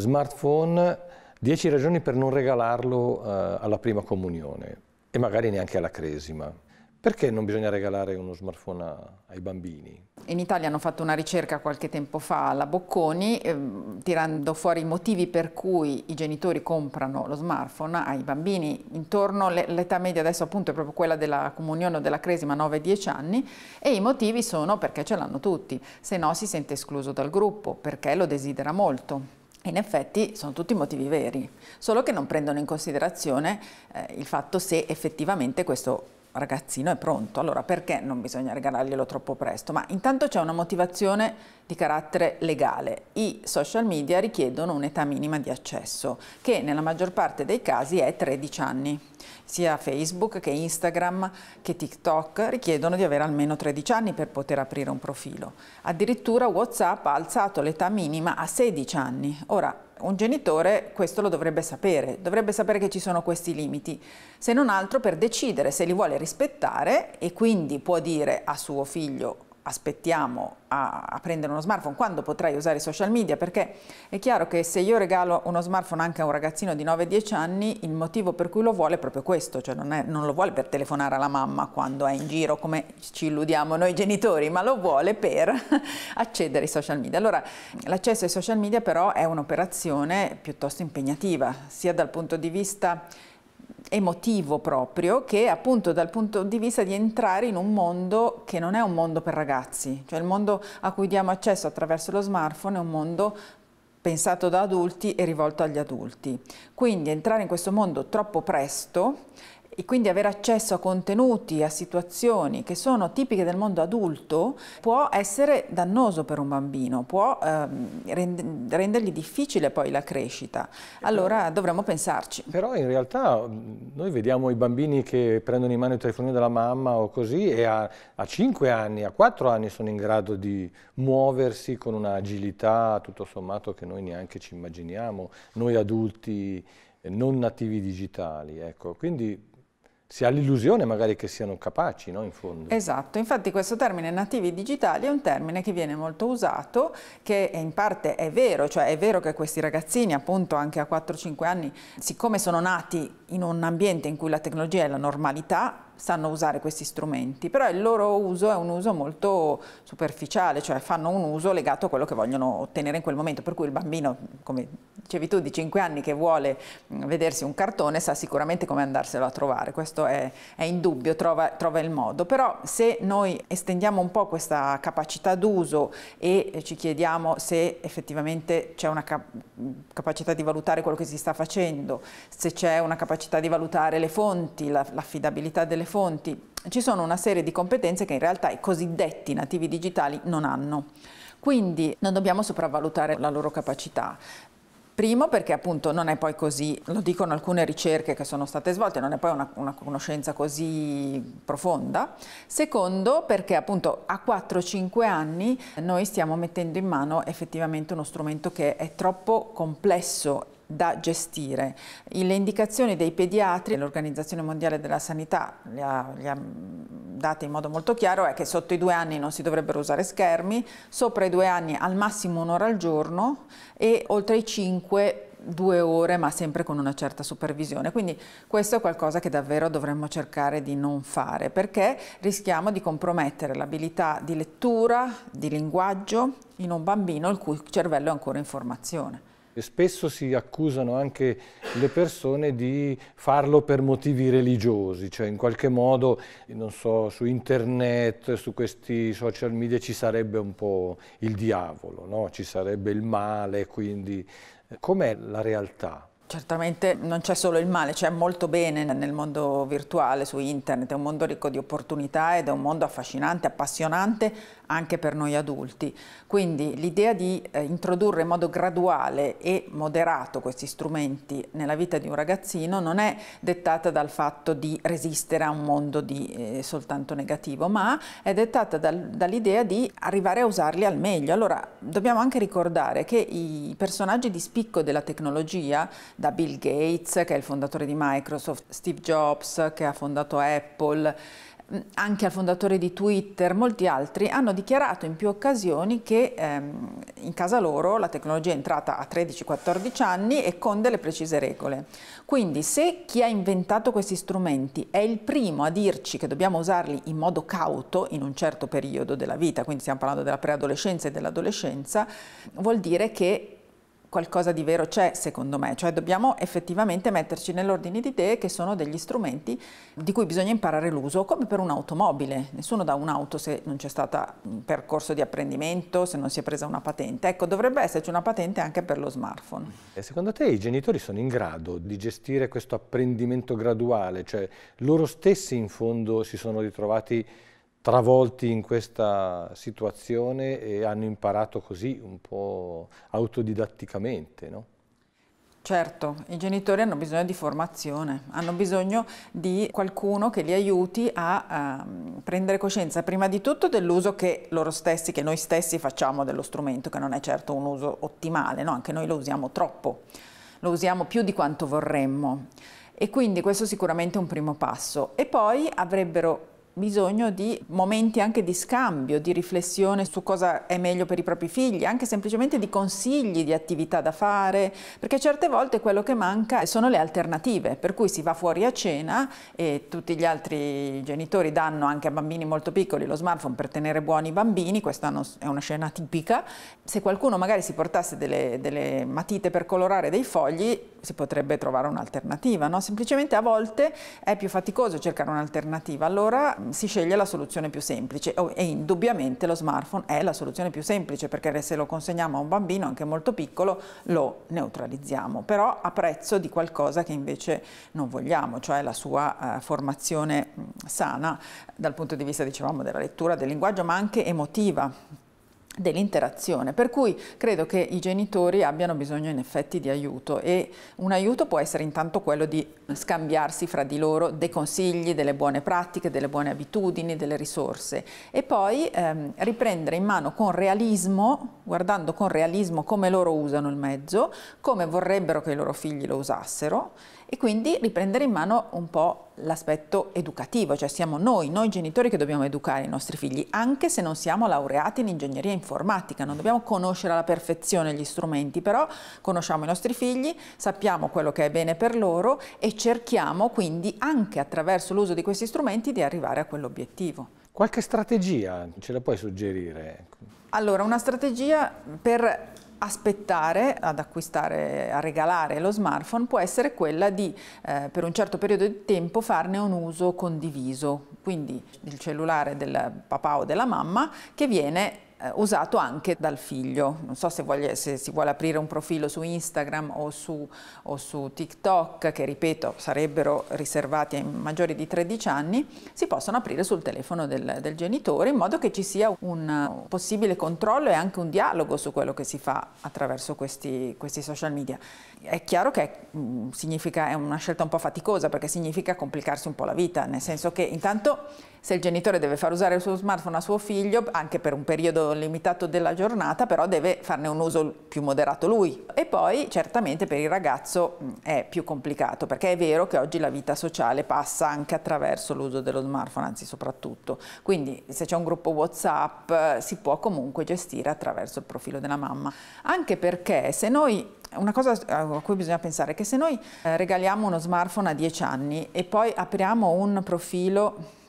smartphone, 10 ragioni per non regalarlo eh, alla prima comunione e magari neanche alla cresima. Perché non bisogna regalare uno smartphone a, ai bambini? In Italia hanno fatto una ricerca qualche tempo fa alla Bocconi, eh, tirando fuori i motivi per cui i genitori comprano lo smartphone ai bambini intorno, all'età media adesso appunto è proprio quella della comunione o della cresima, 9-10 anni, e i motivi sono perché ce l'hanno tutti, se no si sente escluso dal gruppo, perché lo desidera molto. In effetti sono tutti motivi veri, solo che non prendono in considerazione eh, il fatto se effettivamente questo ragazzino è pronto, allora perché non bisogna regalarglielo troppo presto? Ma intanto c'è una motivazione di carattere legale. I social media richiedono un'età minima di accesso, che nella maggior parte dei casi è 13 anni. Sia Facebook che Instagram che TikTok richiedono di avere almeno 13 anni per poter aprire un profilo. Addirittura WhatsApp ha alzato l'età minima a 16 anni. Ora, un genitore questo lo dovrebbe sapere, dovrebbe sapere che ci sono questi limiti, se non altro per decidere se li vuole rispettare e quindi può dire a suo figlio aspettiamo a, a, prendere uno smartphone, quando potrai usare i social media, perché è chiaro che se io regalo uno smartphone anche a un ragazzino di 9-10 anni, il motivo per cui lo vuole è proprio questo, cioè non, è, non, lo vuole per telefonare alla mamma quando è in giro, come ci illudiamo noi genitori, ma lo vuole per accedere ai social media. Allora, l'accesso ai social media però è un'operazione piuttosto impegnativa, sia dal punto di vista emotivo proprio che appunto dal punto di vista di entrare in un mondo che non è un mondo per ragazzi, cioè il mondo a cui diamo accesso attraverso lo smartphone è un mondo pensato da adulti e rivolto agli adulti. Quindi entrare in questo mondo troppo presto e quindi avere accesso a contenuti, a situazioni che sono tipiche del mondo adulto può essere dannoso per un bambino, può ehm, rend rendergli difficile poi la crescita. Allora dovremmo pensarci. Però in realtà mhmm, noi vediamo i bambini che prendono in mano il telefonino della mamma o così e a, a 5 anni, a 4 anni sono in grado di muoversi con un'agilità tutto sommato che noi neanche ci immaginiamo, noi adulti eh, non nativi digitali. Ecco. Quindi si ha l'illusione magari che siano capaci, no, in fondo. Esatto, infatti questo termine nativi digitali è un termine che viene molto usato, che in parte è vero, cioè è vero che questi ragazzini appunto anche a 4-5 anni, siccome sono nati in un ambiente in cui la tecnologia è la normalità, sanno usare questi strumenti, però il loro uso è un uso molto superficiale, cioè fanno un uso legato a quello che vogliono ottenere in quel momento, per cui il bambino, come dicevi tu, di 5 anni che vuole mm, vedersi un cartone sa sicuramente come andarselo a trovare, questo è, è dubbio, trova, trova il modo, però se noi estendiamo un po' questa capacità d'uso e eh, ci chiediamo se effettivamente c'è una cap mm, capacità di valutare quello che si sta facendo, se c'è una capacità di valutare le fonti, l'affidabilità la, delle delle fonti. Ci sono una serie di competenze che in realtà i cosiddetti nativi digitali non hanno. Quindi non dobbiamo sopravvalutare la loro capacità. Primo perché appunto non è poi così, lo dicono alcune ricerche che sono state svolte, non è poi una, una conoscenza così profonda. Secondo perché appunto a 4-5 anni noi stiamo mettendo in mano effettivamente uno strumento che è troppo complesso da gestire. Le indicazioni dei pediatri, l'Organizzazione Mondiale della Sanità le ha, le ha date in modo molto chiaro, è che sotto i due anni non si dovrebbero usare schermi, sopra i due anni al massimo un'ora al giorno e oltre i cinque due ore ma sempre con una certa supervisione quindi questo è qualcosa che davvero dovremmo cercare di non fare perché rischiamo di compromettere l'abilità di lettura, di linguaggio in un bambino il cui cervello è ancora in formazione spesso si accusano anche le persone di farlo per motivi religiosi, cioè in qualche modo, non so, su internet, su questi social media ci sarebbe un po' il diavolo, no? ci sarebbe il male, quindi eh, com'è la realtà? Certamente non c'è solo il male, c'è molto bene nel mondo virtuale, su internet, è un mondo ricco di opportunità ed è un mondo affascinante, appassionante anche per noi adulti. Quindi l'idea di eh, introdurre in modo graduale e moderato questi strumenti nella vita di un ragazzino non è dettata dal fatto di resistere a un mondo di, eh, soltanto negativo, ma è dettata dal, dall'idea di arrivare a usarli al meglio. Allora dobbiamo anche ricordare che i personaggi di spicco della tecnologia da Bill Gates, che è il fondatore di Microsoft, Steve Jobs, che ha fondato Apple, mm, anche al fondatore di Twitter, molti altri hanno dichiarato in più occasioni che ehm, in casa loro la tecnologia è entrata a 13-14 anni e con delle precise regole. Quindi se chi ha inventato questi strumenti è il primo a dirci che dobbiamo usarli in modo cauto in un certo periodo della vita, quindi stiamo parlando della preadolescenza e dell'adolescenza, vuol dire che qualcosa di vero c'è secondo me, cioè dobbiamo effettivamente metterci nell'ordine di idee che sono degli strumenti di cui bisogna imparare l'uso, come per un'automobile, nessuno dà un'auto se non c'è stato un percorso di apprendimento, se non si è presa una patente, ecco dovrebbe esserci una patente anche per lo smartphone. E secondo te i genitori sono in grado di gestire questo apprendimento graduale, cioè loro stessi in fondo si sono ritrovati travolti in questa situazione e hanno imparato così un po' autodidatticamente, no? Certo, i genitori hanno bisogno di formazione, hanno bisogno di qualcuno che li aiuti a, uh, prendere coscienza prima di tutto dell'uso che loro stessi, che noi stessi facciamo dello strumento, che non è certo un uso ottimale, no? anche noi lo usiamo troppo, lo usiamo più di quanto vorremmo. E quindi questo sicuramente è un primo passo. E poi avrebbero bisogno di momenti anche di scambio, di riflessione su cosa è meglio per i propri figli, anche semplicemente di consigli di attività da fare, perché certe volte quello che manca sono le alternative, per cui si va fuori a cena e tutti gli altri genitori danno anche a bambini molto piccoli lo smartphone per tenere buoni i bambini, questa è una scena tipica, se qualcuno magari si portasse delle, delle matite per colorare dei fogli si potrebbe trovare un'alternativa, no? semplicemente a volte è più faticoso cercare un'alternativa, allora si sceglie la soluzione più semplice oh, e indubbiamente lo smartphone è la soluzione più semplice perché se lo consegniamo a un bambino anche molto piccolo lo neutralizziamo, però a prezzo di qualcosa che invece non vogliamo, cioè la sua eh, formazione sana dal punto di vista, dicevamo, della lettura, del linguaggio, ma anche emotiva dell'interazione, per cui credo che i genitori abbiano bisogno in effetti di aiuto e un aiuto può essere intanto quello di scambiarsi fra di loro dei consigli, delle buone pratiche, delle buone abitudini, delle risorse e poi ehm, riprendere in mano con realismo, guardando con realismo come loro usano il mezzo, come vorrebbero che i loro figli lo usassero e quindi riprendere in mano un po' l'aspetto educativo, cioè siamo noi, noi genitori che dobbiamo educare i nostri figli, anche se non siamo laureati in ingegneria informatica, non dobbiamo conoscere alla perfezione gli strumenti, però conosciamo i nostri figli, sappiamo quello che è bene per loro e cerchiamo quindi anche attraverso l'uso di questi strumenti di arrivare a quell'obiettivo. Qualche strategia ce la puoi suggerire? Allora, una strategia per aspettare ad acquistare, a regalare lo smartphone può essere quella di eh, per un certo periodo di tempo farne un uso condiviso, quindi il cellulare del papà o della mamma che viene eh, usato anche dal figlio. Non so se, voglia, se, si vuole aprire un profilo su Instagram o su, o su TikTok, che ripeto sarebbero riservati ai maggiori di 13 anni, si possono aprire sul telefono del, del genitore in modo che ci sia un possibile controllo e anche un dialogo su quello che si fa attraverso questi, questi social media. È chiaro che mm, significa, è una scelta un po' faticosa perché significa complicarsi un po' la vita, nel senso che intanto se il genitore deve far usare il suo smartphone a suo figlio, anche per un periodo limitato della giornata, però deve farne un uso più moderato lui. E poi certamente per il ragazzo mm, è più complicato, perché è vero che oggi la vita sociale passa anche attraverso l'uso dello smartphone, anzi soprattutto. Quindi se c'è un gruppo WhatsApp si può comunque gestire attraverso il profilo della mamma, anche perché se noi una cosa eh, a cui bisogna pensare è che se noi eh, regaliamo uno smartphone a 10 anni e poi apriamo un profilo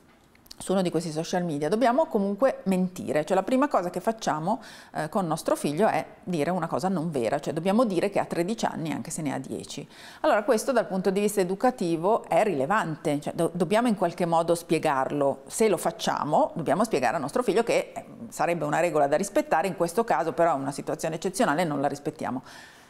su uno di questi social media, dobbiamo comunque mentire, cioè la prima cosa che facciamo eh, con nostro figlio è dire una cosa non vera, cioè dobbiamo dire che ha 13 anni anche se ne ha 10. Allora questo dal punto di vista educativo è rilevante, cioè, do dobbiamo in qualche modo spiegarlo, se lo facciamo dobbiamo spiegare a nostro figlio che eh, sarebbe una regola da rispettare, in questo caso però è una situazione eccezionale e non la rispettiamo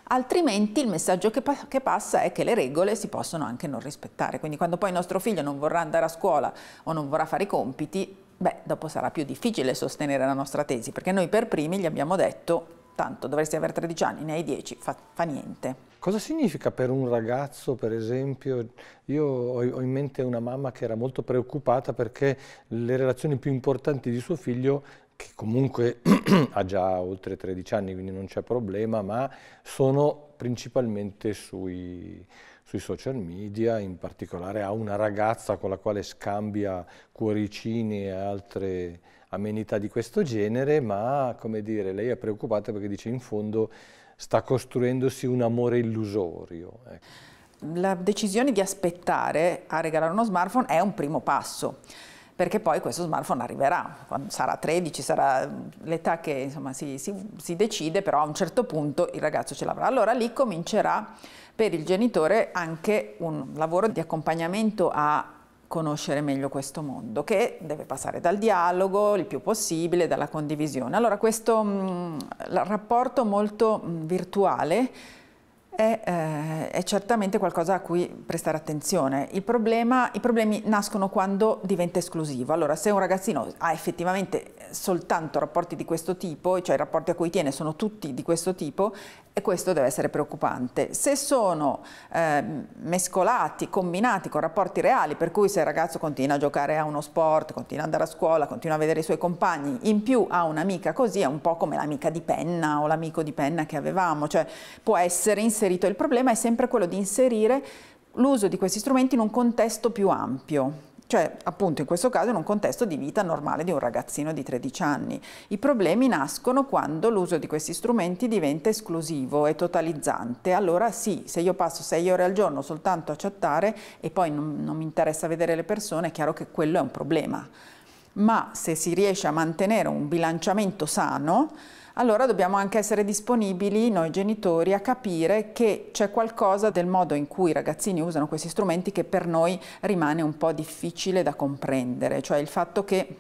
altrimenti il messaggio che, pa che, passa è che le regole si possono anche non rispettare, quindi quando poi il nostro figlio non vorrà andare a scuola o non vorrà fare i compiti, beh, dopo sarà più difficile sostenere la nostra tesi, perché noi per primi gli abbiamo detto tanto dovresti avere 13 anni, ne hai 10, fa, fa niente. Cosa significa per un ragazzo, per esempio, io ho in mente una mamma che era molto preoccupata perché le relazioni più importanti di suo figlio che comunque ha già oltre 13 anni, quindi non c'è problema, ma sono principalmente sui, sui social media, in particolare ha una ragazza con la quale scambia cuoricini e altre amenità di questo genere, ma come dire, lei è preoccupata perché dice in fondo sta costruendosi un amore illusorio. Ecco. La decisione di aspettare a regalare uno smartphone è un primo passo perché poi questo smartphone arriverà, sarà 13, sarà mm, l'età che insomma, si, si, si, decide, però a un certo punto il ragazzo ce l'avrà. Allora lì comincerà per il genitore anche un lavoro di accompagnamento a conoscere meglio questo mondo, che deve passare dal dialogo il più possibile, dalla condivisione. Allora questo mh, mm, rapporto molto mh, mm, virtuale è, eh, è, certamente qualcosa a cui prestare attenzione. Il Problema, I problemi nascono quando diventa esclusivo. Allora, se un ragazzino ha effettivamente soltanto rapporti di questo tipo, cioè i rapporti a cui tiene sono tutti di questo tipo, e questo deve essere preoccupante. Se sono eh, mescolati, combinati con rapporti reali, per cui se il ragazzo continua a giocare a uno sport, continua ad andare a scuola, continua a vedere i suoi compagni, in più ha un'amica così, è un po' come l'amica di penna o l'amico di penna che avevamo, cioè può essere inserito inserito. Il problema è sempre quello di inserire l'uso di questi strumenti in un contesto più ampio, cioè appunto in questo caso in un contesto di vita normale di un ragazzino di 13 anni. I problemi nascono quando l'uso di questi strumenti diventa esclusivo e totalizzante. Allora sì, se io passo 6 ore al giorno soltanto a chattare e poi non, non mi interessa vedere le persone, è chiaro che quello è un problema. Ma se si riesce a mantenere un bilanciamento sano, allora dobbiamo anche essere disponibili noi genitori a capire che c'è qualcosa del modo in cui i ragazzini usano questi strumenti che per noi rimane un po' difficile da comprendere, cioè il fatto che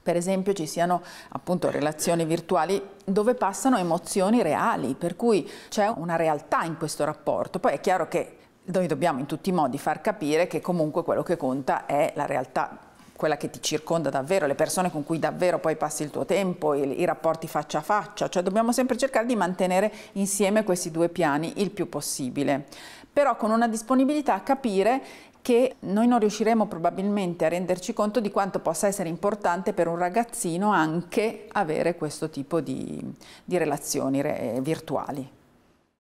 per esempio ci siano appunto relazioni virtuali dove passano emozioni reali, per cui c'è una realtà in questo rapporto. Poi è chiaro che noi dobbiamo in tutti i modi far capire che comunque quello che conta è la realtà quella che ti circonda davvero, le persone con cui davvero poi passi il tuo tempo, i, i rapporti faccia a faccia, cioè dobbiamo sempre cercare di mantenere insieme questi due piani il più possibile, però con una disponibilità a capire che noi non riusciremo probabilmente a renderci conto di quanto possa essere importante per un ragazzino anche avere questo tipo di, di relazioni eh, virtuali.